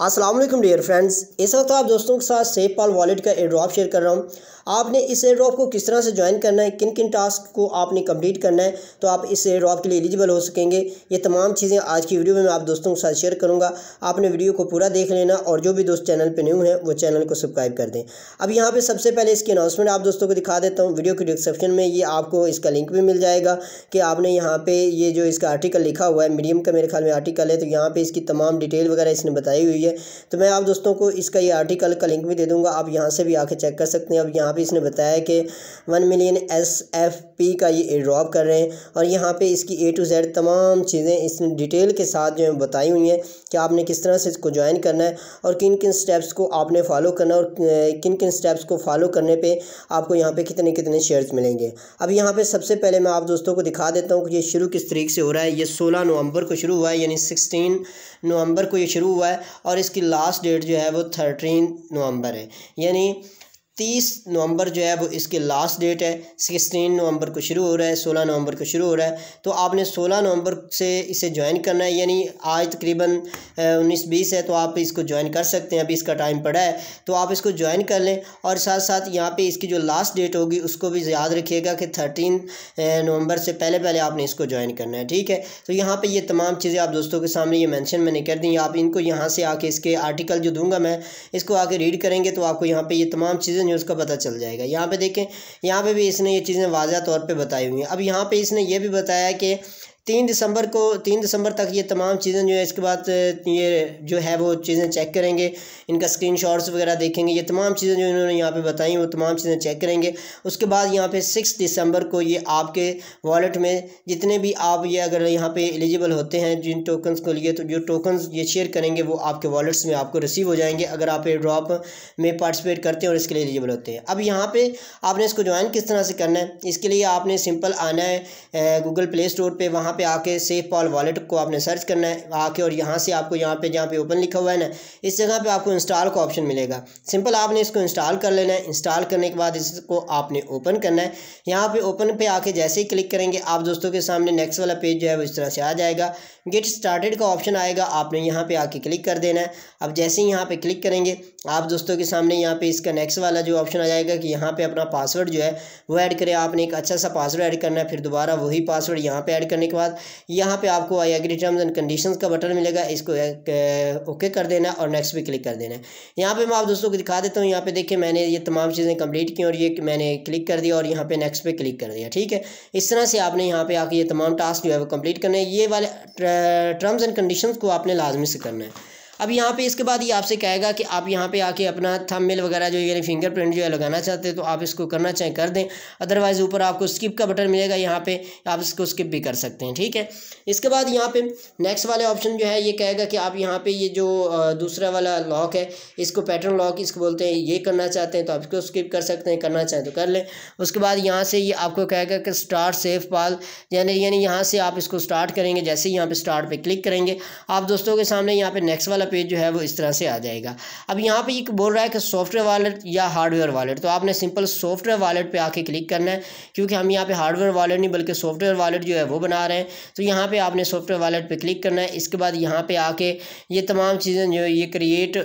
हाँ, Aslam dear friends इस वक्त आप दोस्तों के साथ सेफ पाल वॉलेट का एड्रॉप शेयर कर रहा हूँ आपने इस एड्रॉप को किस तरह से ज्वाइन करना है किन किन टास्क को आपने कंप्लीट करना है तो आप इस एड्रॉप के लिए एलिजिबल हो सकेंगे ये तमाम चीज़ें आज की वीडियो में मैं आप दोस्तों के साथ शेयर करूँगा आपने वीडियो को पूरा देख लेना और जो भी दोस्त चैनल पर न्यू हैं वो चैनल को सब्सक्राइब कर दें अब यहाँ पर सबसे पहले इसकी अनाउंसमेंट आप दोस्तों को दिखा देता हूँ वीडियो के डिस्क्रिप्शन में ये आपको इसका लिंक भी मिल जाएगा कि आपने यहाँ पर ये जो इसका आर्टिकल लिखा हुआ है मीडियम का मेरे ख्याल में आर्टिकल है तो यहाँ पर इसकी तमाम डिटेल वगैरह इसने बताई हुई है है तो मैं आप दोस्तों को इसका ये आर्टिकल का लिंक भी दे दूँगा आप यहाँ से भी आके चेक कर सकते हैं अब यहाँ पर इसने बताया कि one million S F P का ये ड्रॉप कर रहे हैं और यहाँ पर इसकी ए टू जेड तमाम चीज़ें इसने डिटेल के साथ जो है बताई हुई हैं कि आपने किस तरह से इसको ज्वाइन करना है और किन किन स्टेप्स को आपने फॉलो करना और किन किन स्टेप्स को फॉलो करने पर आपको यहाँ पे कितने कितने शेयर्स मिलेंगे अब यहाँ पे सबसे पहले मैं आप दोस्तों को दिखा देता हूँ कि ये शुरू किस तरीके से हो रहा है ये सोलह नवंबर को शुरू हुआ है यानी सिक्सटीन नवंबर को ये शुरू हुआ है और इसकी लास्ट डेट जो है वो थर्टीन नवंबर है यानी तीस नवंबर जो है वो इसकी लास्ट डेट है सिक्सटीन नवंबर को शुरू हो रहा है सोलह नवंबर को शुरू हो रहा है तो आपने सोलह नवंबर से इसे ज्वाइन करना है यानी आज तकरीबन उन्नीस बीस है तो आप इसको ज्वाइन कर सकते हैं अभी इसका टाइम पड़ा है तो आप इसको ज्वाइन कर लें और साथ साथ यहाँ पे इसकी जो लास्ट डेट होगी उसको भी याद रखिएगा कि थर्टीन नवंबर से पहले पहले आपने इसको ज्वाइन करना है ठीक है तो यहाँ पर ये तमाम चीज़ें आप दोस्तों के सामने ये मैंशन मैंने कर दी आप इनको यहाँ से आके इसके आर्टिकल जो दूंगा मैं इसको आके रीड करेंगे तो आपको यहाँ पर ये तमाम चीज़ें है उसका पता चल जाएगा यहाँ पे देखें यहाँ पे भी इसने ये चीज़ें वाजह तौर पे बताई हुई हैं अब यहाँ पे इसने ये भी बताया कि तीन दिसंबर को तीन दिसंबर तक ये तमाम चीज़ें जो है इसके बाद ये जो है वो चीज़ें चेक करेंगे इनका स्क्रीन शॉट्स वगैरह देखेंगे ये तमाम चीज़ें जो इन्होंने यहाँ पे बताई वो तमाम चीज़ें चेक करेंगे उसके बाद यहाँ पे सिक्स दिसंबर को ये आपके वॉलेट में जितने भी आप ये अगर यहाँ पर एलिजिबल होते हैं जिन टोकन्स को लिए तो जो टोकन्स ये शेयर करेंगे वो आपके वॉलेट्स में आपको रिसीव हो जाएंगे अगर आप ड्रॉप में पार्टिसिपेट करते हैं और इसके लिए एलिजिबल होते हैं अब यहाँ पर आपने इसको ज्वाइन किस तरह से करना है इसके लिए आपने सिंपल आना है गूगल प्ले स्टोर पर वहाँ पे आके सेफ पॉल वॉलेट को आपने सर्च करना है आके और यहाँ से आपको यहाँ पे जहाँ पे ओपन लिखा हुआ है ना इस जगह पे आपको इंस्टॉल का ऑप्शन मिलेगा सिंपल आपने इसको इंस्टॉल कर लेना है इंस्टॉल करने के बाद इसको आपने ओपन करना है यहाँ पे ओपन पे आके जैसे ही क्लिक करेंगे आप दोस्तों के सामने नेक्स्ट वाला पेज जो है वो इस तरह से आ जाएगा गेट स्टार्टेड का ऑप्शन आएगा आपने यहाँ पर आके क्लिक कर देना है अब जैसे ही यहाँ पर क्लिक करेंगे आप दोस्तों के सामने यहाँ पर इसका नेक्स्ट वाला जो ऑप्शन आ जाएगा कि यहाँ पर अपना पासवर्ड जो है वो ऐड करें आपने एक अच्छा सा पासवर्ड ऐड करना है फिर दोबारा वही पासवर्ड यहाँ पे ऐड करने के बाद यहाँ पे आपको I agree terms and conditions का बटन मिलेगा इसको ओके कर देना और नेक्स्ट पे क्लिक कर देना यहाँ पे मैं आप दोस्तों को दिखा देता हूँ यहाँ पे देखिए मैंने ये तमाम चीज़ें कंप्लीट की और ये मैंने क्लिक कर दिया और यहाँ पे नेक्स्ट पे क्लिक कर दिया ठीक है इस तरह से आपने यहाँ पे आके ये तमाम टास्क जो है वो कम्प्लीट करना है ये वाले टर्म्स एंड कंडीशन को आपने लाजमी से करना है अब यहाँ पे इसके बाद ये आपसे कहेगा कि आप यहाँ पे आके अपना थंबनेल वगैरह जो यानी फिंगरप्रिंट जो है लगाना चाहते हैं तो आप इसको करना चाहें कर दें अदरवाइज़ ऊपर आपको स्किप का बटन मिलेगा यहाँ पे आप इसको स्किप भी कर सकते हैं ठीक है इसके बाद यहाँ पे नेक्स्ट वाले ऑप्शन जो है ये कहेगा कि आप यहाँ पर ये जो दूसरा वाला लॉक है इसको पैटर्न लॉक इसको बोलते हैं ये करना चाहते हैं तो आप इसको स्किप कर सकते हैं करना चाहें तो कर लें उसके बाद यहाँ से ये आपको कहेगा कि स्टार्ट सेफ पाल यानी यानी यहाँ से आप इसको स्टार्ट करेंगे जैसे ही यहाँ पर स्टार्ट पर क्लिक करेंगे आप दोस्तों के सामने यहाँ पर नेक्स्ट वाला पेज जो है वो इस तरह से आ जाएगा अब यहाँ पे एक बोल रहा है कि सॉफ्टवेयर वालेट या हार्डवेयर वालेट तो आपने सिंपल सॉफ्टवेयर वालेट पे आके क्लिक करना है क्योंकि हम यहाँ पे हार्डवेयर वालेट नहीं बल्कि सॉफ्टवेयर वालेट जो है वो बना रहे हैं तो यहाँ पर आपने सॉफ्टवेयर वालेट पर क्लिक करना है इसके बाद यहाँ पर आके ये तमाम चीज़ें जो ये क्रिएट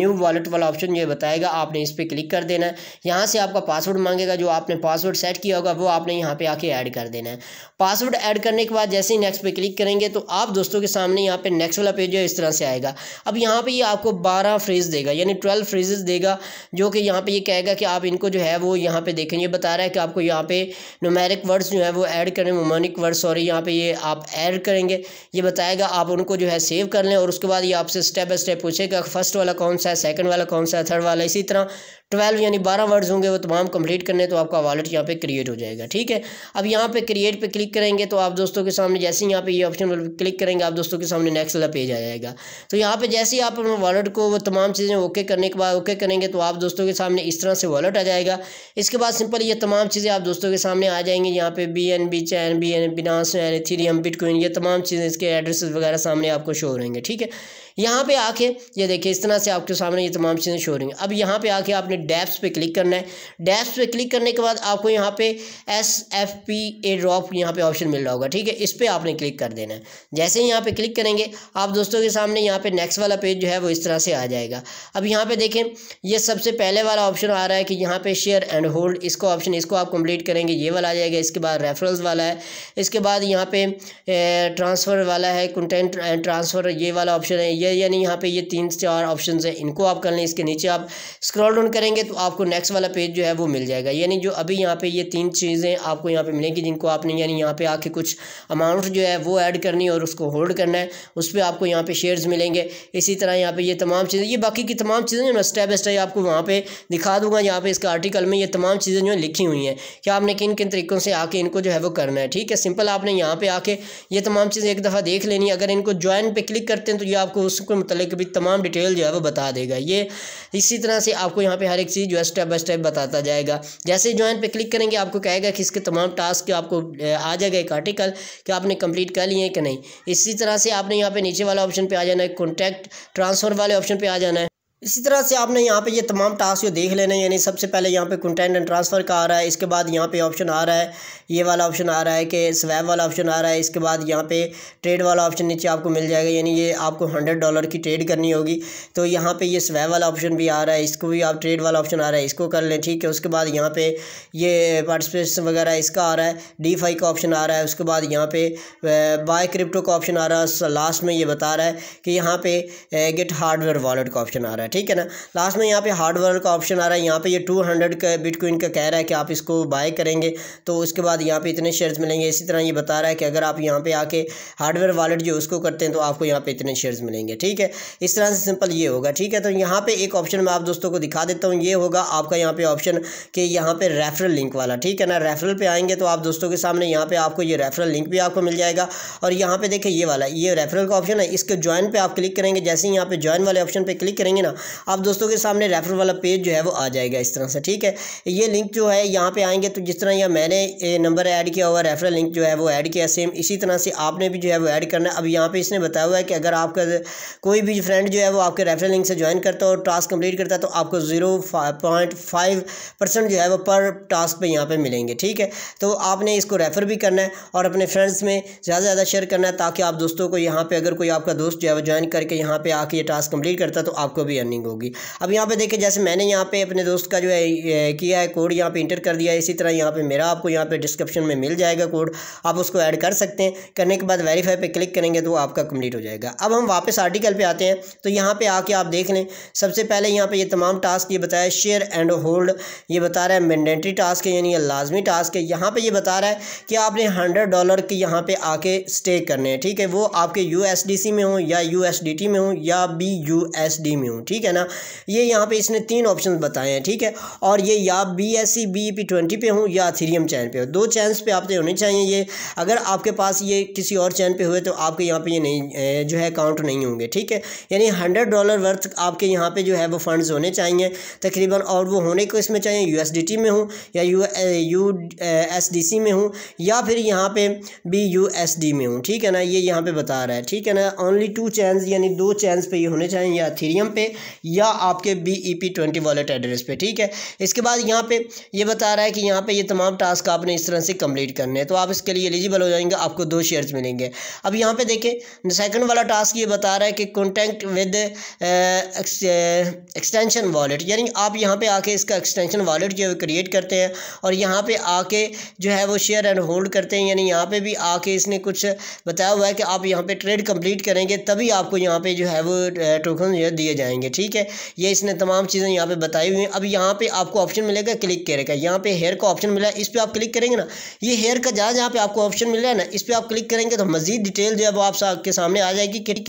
न्यू वॉलेट वाला ऑप्शन जो बताएगा आपने इस पर क्लिक कर देना है यहाँ से आपका पासवर्ड मांगेगा जो आपने पासवर्ड सेट किया होगा वो आपने यहाँ पर आके ऐड कर देना है पासवर्ड ऐड करने के बाद जैसे ही नेक्स्ट पे क्लिक करेंगे तो आप दोस्तों के सामने यहाँ पे नेक्स्ट वाला पेज जो है इस तरह से आएगा अब यहाँ पे ये आपको बारह फ्रेज देगा यानी ट्वेल्व फ्रेजेस देगा जो कि यहाँ पे ये कहेगा कि आप इनको जो है वो यहाँ पे देखें ये बता रहा है कि आपको यहाँ पे नोमेरिक वर्ड्स जो है वो ऐड करें मोमानिक वर्ड्स सॉरी यहाँ पे ये आप ऐड करेंगे ये बताएगा आप उनको जो है सेव कर लें और उसके बाद ये आपसे स्टेप बाई स्टेप पूछेगा फर्स्ट वाला कौन सा है सेकेंड वाला कौन सा है थर्ड वाला इसी तरह ट्वेल्व यानी बारह वर्ड्स होंगे वो तमाम कंप्लीट करने तो आपका वॉलेट यहाँ पे क्रिएट हो जाएगा ठीक है अब यहाँ पे क्रिएट पे क्लिक करेंगे तो आप दोस्तों के सामने जैसे ही यहाँ पे ये यह ऑप्शन क्लिक करेंगे आप दोस्तों के सामने नेक्स्ट वाला पेज आ जाएगा तो यहाँ पे जैसे ही आप वॉलेट को वो तमाम चीज़ें ओके करने के बाद ओके करेंगे तो आप दोस्तों के सामने इस तरह से वॉलेट आ जाएगा इसके बाद सिंपल ये तमाम चीज़ें आप दोस्तों के सामने आ जाएंगी यहाँ पे B N B chain B N Binance N three bitcoin ये तमाम चीज़ें इसके एड्रेस वगैरह सामने आपको शो रहेंगे ठीक है यहाँ पे आके ये देखिए इस तरह से आपके सामने ये तमाम चीज़ें शो रही हैं अब यहाँ पे आके आपने डैप्स पे क्लिक करना है डैप्स पे क्लिक करने के बाद आपको यहाँ पे S F P airdrop यहाँ पे ऑप्शन मिल रहा होगा ठीक है इस पर आपने क्लिक कर देना है जैसे ही यहाँ पर क्लिक करेंगे आप दोस्तों के सामने यहाँ पर नेक्स्ट वाला पेज जो है वो इस तरह से आ जाएगा अब यहाँ पर देखें यह सबसे पहले वाला ऑप्शन आ रहा है कि यहाँ पर शेयर एंड होल्ड इसको ऑप्शन इसको आप कंप्लीट करेंगे ये वाला आ जाएगा इसके बाद रेफरल्स वाला है इसके बाद यहाँ पे ट्रांसफ़र वाला है कंटेंट एंड ट्रांसफ़र ये वाला ऑप्शन है ये यानी यहाँ पे ये तीन चार ऑप्शन है इनको आप कर लें इसके नीचे आप स्क्रॉल डाउन करेंगे तो आपको नेक्स्ट वाला पेज जो है वो मिल जाएगा यानी जो अभी यहाँ पे ये तीन चीज़ें आपको यहाँ पे मिलेंगी जिनको आपने यानी यहाँ पे आके कुछ अमाउंट जो है वो ऐड करनी और उसको होल्ड करना है उस पर आपको यहाँ पे शेयर्स मिलेंगे इसी तरह यहाँ पे ये तमाम चीज़ें ये बाकी की तमाम चीज़ें जो मैं स्टेप बाई स्टेप आपको वहाँ पर दिखा दूंगा यहाँ पे इसका आर्टिकल में ये तमाम चीज़ें जो है लिखी हुई हैं कि आपने किन किन तरीक़ों से आके इनको जो है वो करना है ठीक है सिंपल आपने यहाँ पर आके ये तमाम चीज़ें एक दफ़ा देख लेनी अगर इनको ज्वाइन पर क्लिक करते हैं तो ये आपको उसके मतलब भी तमाम डिटेल जो है वो बता देगा ये इसी तरह से आपको यहाँ पे हर एक चीज़ जो है स्टेप बाय स्टेप बताता जाएगा जैसे ज्वाइन पे क्लिक करेंगे आपको कहेगा कि इसके तमाम टास्क आपको आ जाएगा एक आर्टिकल कि आपने कंप्लीट कर लिए हैं कि नहीं इसी तरह से आपने यहाँ पे नीचे वाला ऑप्शन पर आ जाना है कॉन्टैक्ट ट्रांसफ़र वाले ऑप्शन पर आ जाना है इसी तरह से आपने यहाँ पे ये तमाम टास्क देख लेने यानी सबसे पहले यहाँ पे कंटेंट एंड ट्रांसफ़र का आ रहा है इसके बाद यहाँ पे ऑप्शन आ रहा है ये वाला ऑप्शन आ रहा है कि स्वैब वाला ऑप्शन आ रहा है इसके बाद यहाँ पे ट्रेड वाला ऑप्शन नीचे आपको मिल जाएगा यानी ये आपको हंड्रेड डॉलर की ट्रेड करनी होगी तो यहाँ पर ये स्वैब वाला ऑप्शन भी आ रहा है इसको भी आप ट्रेड वाला ऑप्शन आ रहा है इसको कर लें ठीक है उसके बाद यहाँ पर ये पार्टिसपेशन वगैरह इसका आ रहा है डी का ऑप्शन आ रहा है उसके बाद यहाँ पर बाय क्रिप्टो का ऑप्शन आ रहा है लास्ट में ये बता रहा है कि यहाँ पर गेट हार्डवेयर वॉलेट का ऑप्शन आ रहा है ठीक है ना लास्ट में यहाँ पे हार्ड वर्क का ऑप्शन आ रहा है यहाँ पे ये टू हंड्रेड का बिटकॉइन का कह रहा है कि आप इसको बाय करेंगे तो उसके बाद यहाँ पे इतने शेयर्स मिलेंगे इसी तरह ये बता रहा है कि अगर आप यहाँ पे आके हार्डवेयर वॉलेट जो उसको करते हैं तो आपको यहाँ पे इतने शेयर्स मिलेंगे ठीक है इस तरह से सिंपल ये होगा ठीक है तो यहाँ पे एक ऑप्शन मैं आप दोस्तों को दिखा देता हूँ ये होगा आपका यहाँ पे ऑप्शन कि यहाँ पे रेफरल लिंक वाला ठीक है ना रेफरल पर आएंगे तो आप दोस्तों के सामने यहाँ पे आपको ये रेफरल लिंक भी आपको मिल जाएगा और यहाँ पे देखिए ये वाला ये रेफरल का ऑप्शन है इसके ज्वाइन पर आप क्लिक करेंगे जैसे ही यहाँ पे ज्वाइन वाले ऑप्शन पर क्लिक करेंगे ना आप दोस्तों के सामने रेफर वाला पेज जो है वो आ जाएगा इस तरह से ठीक है ये लिंक जो है यहाँ पे आएंगे तो जिस तरह यहाँ मैंने नंबर ऐड किया हुआ रेफरल लिंक जो है वो ऐड किया सेम इसी तरह से आपने भी जो है वो ऐड करना है अब यहाँ पे इसने बताया हुआ है कि अगर आपका कोई भी फ्रेंड जो है वो आपके रेफरल लिंक से ज्वाइन करता है और टास्क कंप्लीट करता है तो आपको जीरो पॉइंट फाइव परसेंट जो है वो पर टास्क पर यहाँ पे मिलेंगे ठीक है तो आपने इसको रेफ़र भी करना है और अपने फ्रेंड्स में ज़्यादा से ज़्यादा शेयर करना है ताकि आप दोस्तों को यहाँ पर अगर कोई आपका दोस्त जो है वो ज्वाइन करके यहाँ पर आके ये टास्क कम्प्लीट करता है तो आपको भी अर्निंग होगी अब यहाँ पे देखें जैसे मैंने यहाँ पे अपने दोस्त का जो है किया है कोड यहाँ पे इंटर कर दिया इसी तरह यहाँ पे मेरा आपको यहाँ पे डिस्क्रिप्शन में मिल जाएगा कोड आप उसको ऐड कर सकते हैं करने के बाद वेरीफाई पे क्लिक करेंगे तो आपका कंप्लीट हो जाएगा अब हम वापस आर्टिकल पर आते हैं तो यहाँ पे आके आप देख लें सबसे पहले यहाँ पे ये तमाम टास्क ये बताया शेयर एंड होल्ड ये बता रहा है मैंडेटरी टास्क है यानी लाजमी टास्क है यहाँ पर ये बता रहा है कि आपने हंड्रेड डॉलर के यहाँ पर आके स्टे करने हैं ठीक है वो आपके यू में हो या यू में हो या बी यू में हो ठीक ठीक है ना ये यहाँ पे इसने तीन ऑप्शन बताए हैं ठीक है और ये या B S C B P twenty पे हूँ या थीरियम चैन पे हो दो चैनस पे आपके होने चाहिए ये अगर आपके पास ये किसी और चैन पे हुए तो आपके यहाँ पे ये नहीं जो है अकाउंट नहीं होंगे ठीक है यानी हंड्रेड डॉलर वर्थ आपके यहाँ पे जो है वो फंड्स होने चाहिए तकरीबन और वो होने को इसमें चाहिए यू एस डी टी में हूँ या U U S D C में हूँ या फिर यहाँ पे बी यू एस डी में हूँ ठीक है ना ये यहाँ पे बता रहा है ठीक है ना ओनली टू चैन यानी दो चैनस पे ये होने चाहिए या थीरियम पे या आपके B E P twenty wallet address पे ठीक है इसके बाद यहाँ पे ये बता रहा है कि यहाँ पे ये तमाम टास्क आपने इस तरह से कंप्लीट करने हैं तो आप इसके लिए एलिजिबल हो जाएंगे आपको दो शेयर्स मिलेंगे अब यहाँ पे देखें सेकंड वाला टास्क ये बता रहा है कि कॉन्टैक्ट विद एक्सटेंशन वॉलेट यानी आप यहाँ पर आके इसका एक्सटेंशन वॉलेट जो है क्रिएट करते हैं और यहाँ पर आके जो है वो शेयर एंड होल्ड करते हैं यानी यहाँ पर भी आके इसने कुछ बताया हुआ है कि आप यहाँ पे ट्रेड कंप्लीट करेंगे तभी आपको यहाँ पे जो है वो टोकन जो दिए जाएंगे ठीक है ये इसने तमाम चीज़ें यहाँ पे बताई हुई हैं अब यहाँ पे आपको ऑप्शन मिलेगा क्लिक करे का यहाँ पे हेयर का ऑप्शन मिला है इस पर आप क्लिक करेंगे ना ये हेयर का जहाँ जहाँ पे आपको ऑप्शन मिल रहा है ना इस पर आप क्लिक करेंगे तो मजीद डिटेल जो है वो आपके सामने आ जाएगी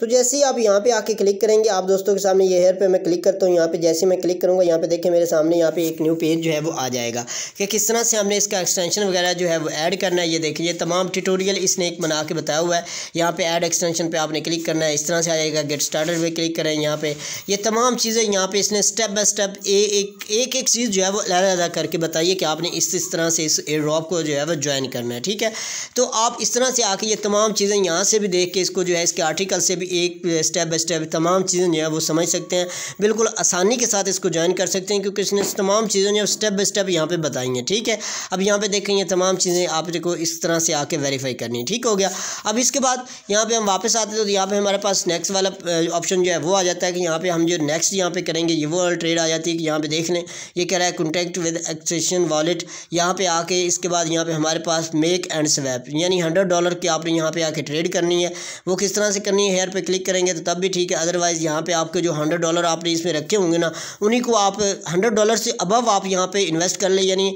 तो जैसे ही आप यहाँ पे आके क्लिक करेंगे आप दोस्तों के सामने ये हेयर पे मैं क्लिक करता हूँ यहाँ पे जैसे मैं क्लिक करूँगा यहाँ पे देखिए मेरे सामने यहाँ पे एक न्यू पेज जो है वो आ जाएगा कि किस तरह से हमने इसका एक्सटेंशन वगैरह जो है वो ऐड करना है ये देखिए ये तमाम ट्यूटोरियल इसने एक बना के बताया हुआ है यहाँ पर ऐड एक्सटेंशन पर आपने क्लिक करना है इस तरह से आ जाएगा गेट स्टार्टर पर क्लिक करें यहाँ पर ये तमाम चीज़ें यहाँ पर इसने स्टेप बाई स्टेप एक एक चीज़ जो है वो अलग अलग करके बताइए कि आपने इस इस तरह से इस ड्रॉप को जो है वो ज्वाइन करना है ठीक है तो आप इस तरह से आके ये तमाम चीज़ें यहाँ से भी देख के इसको जो है इसके आर्टिकल से भी एक स्टेप बाई स्टेप तमाम चीज़ें जो है वो समझ सकते हैं बिल्कुल आसानी के साथ इसको ज्वाइन कर सकते हैं क्योंकि इसने तमाम चीज़ें जो स्टेप बाई स्टेप यहाँ पर बताई हैं ठीक है अब यहाँ पर देखें ये तमाम चीज़ें आपको इस तरह से आके वेरीफाई करनी है ठीक हो गया अब इसके बाद यहाँ पर हम वापस आते हैं तो यहाँ पर हमारे पास नेक्स्ट वाला ऑप्शन जो है वो आ जाता है कि यहाँ पर हम जो नेक्स्ट यहाँ पर करेंगे ये वो ट्रेड आ जाती है कि यहाँ पर देख लें ये कह रहा है कॉन्टैक्ट विद एक्सेशन वॉलेट यहाँ पर आके इसके बाद यहाँ पर हमारे पास मेक एंड स्वैप यानी हंड्रेड डॉलर की आपने यहाँ पर आके ट्रेड करनी है वो किस तरह से करनी है हेयर पे क्लिक करेंगे तो तब भी ठीक है अदरवाइज़ यहाँ पे आपके जो हंड्रेड डॉलर आपने इसमें रखे होंगे ना उन्हीं को आप हंड्रेड डॉलर से अबव आप यहाँ पे इन्वेस्ट कर लें यानी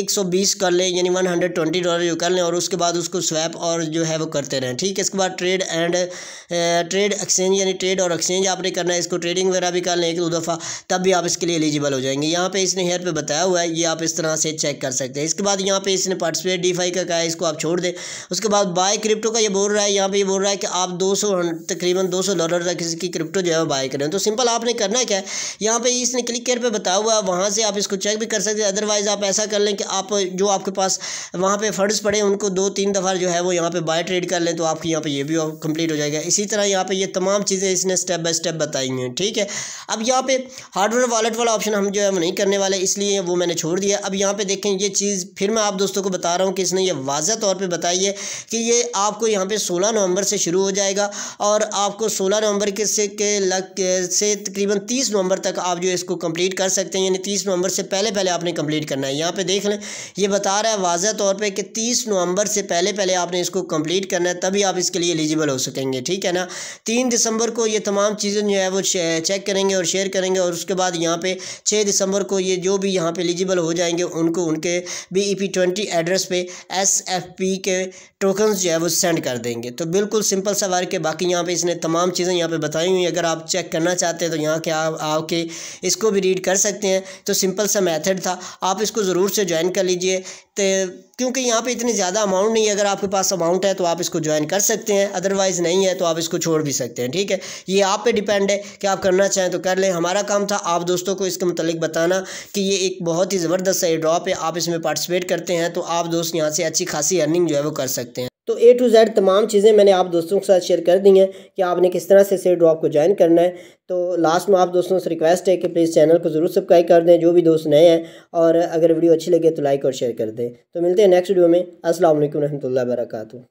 एक सौ बीस कर लें यानी वन हंड्रेड ट्वेंटी डॉलर जो कर लें और उसके बाद उसको स्वैप और जो है वो करते रहें ठीक है इसके बाद ट्रेड एंड ट्रेड एक्सचेंज यानी ट्रेड और एक्सचेंज आपने करना है इसको ट्रेडिंग वगैरह भी कर लें एक दो दफ़ा तब भी आप इसके लिए एलिजिबल हो जाएंगे यहाँ पे इसने हेयर पर बताया हुआ है ये आप इस तरह से चेक कर सकते हैं इसके बाद यहाँ पे इसने पार्टिसिपेट डी का कहा है इसको आप छोड़ दें उसके बाद बाय क्रिप्टो का ये बोल रहा है यहाँ पर ये बोल रहा है कि आप दो सौ तकरीबन 200 डॉलर तक इसकी क्रिप्टो जो है बाय करें तो सिंपल आपने करना क्या है यहाँ पे इसने क्लिक कर पे बताया हुआ है वहाँ से आप इसको चेक भी कर सकते हैं अदरवाइज़ आप ऐसा कर लें कि आप जो आपके पास वहाँ पर फ़ंड्स पड़े उनको दो तीन दफ़ा जो है वो यहाँ पर बाय ट्रेड कर लें तो आपकी यहाँ पर ये भी कंप्लीट हो जाएगा इसी तरह यहाँ पर ये तमाम चीज़ें इसने स्टेप बाई स्टेप बताई हैं ठीक है अब यहाँ पर हार्डवेयर वॉलेट वाला ऑप्शन हम जो है वो नहीं करने वाले इसलिए वो मैंने छोड़ दिया अब यहाँ पर देखें ये चीज़ फिर मैं आप दोस्तों को बता रहा हूँ कि इसने ये वाजह तौर पर बताई है कि ये आपको यहाँ पर सोलह नवंबर से शुरू हो जाएगा और और आपको 16 नवंबर के से के लग से तकरीबन 30 नवंबर तक आप जो है इसको कंप्लीट कर सकते हैं यानी 30 नवंबर से पहले पहले आपने कंप्लीट करना है यहाँ पे देख लें ये बता रहा है वाजह तौर पे कि 30 नवंबर से पहले पहले आपने इसको कंप्लीट करना है तभी आप इसके लिए एलिजिबल हो सकेंगे ठीक है ना तीन दिसंबर को ये तमाम चीज़ें जो है वो चेक करेंगे और शेयर करेंगे और उसके बाद यहाँ पर छः दिसंबर को ये जो भी यहाँ पर एलिजिबल हो जाएंगे उनको उनके B E P twenty address पर एस एफ पी के टोकन जो है वो सेंड कर देंगे तो बिल्कुल सिंपल सा वर्क है बाकी यहाँ यहाँ पे इसने तमाम चीज़ें यहाँ पे बताई हुई अगर आप चेक करना चाहते हैं तो यहाँ के आप आके इसको भी रीड कर सकते हैं तो सिंपल सा मेथड था आप इसको ज़रूर से ज्वाइन कर लीजिए तो क्योंकि यहाँ पे इतनी ज़्यादा अमाउंट नहीं है अगर आपके पास अमाउंट है तो आप इसको ज्वाइन कर सकते हैं अदरवाइज़ नहीं है तो आप इसको छोड़ भी सकते हैं ठीक है ये आप पे डिपेंड है कि आप करना चाहें तो कर लें हमारा काम था आप दोस्तों को इसके मतलब बताना कि ये एक बहुत ही ज़बरदस्त सही ड्रॉप है आप इसमें पार्टिसिपेट करते हैं तो आप दोस्त यहाँ से अच्छी खासी अर्निंग जो है वो कर सकते हैं तो ए टू जेड तमाम चीज़ें मैंने आप दोस्तों के साथ शेयर कर दी हैं कि आपने किस तरह से सेट ड्रॉप को ज्वाइन करना है तो लास्ट में आप दोस्तों से रिक्वेस्ट है कि प्लीज़ चैनल को ज़रूर सब्सक्राइब कर दें जो भी दोस्त नए हैं और अगर वीडियो अच्छी लगे तो लाइक और शेयर कर दें तो मिलते हैं नेक्स्ट वीडियो में असल वरहमल वर्का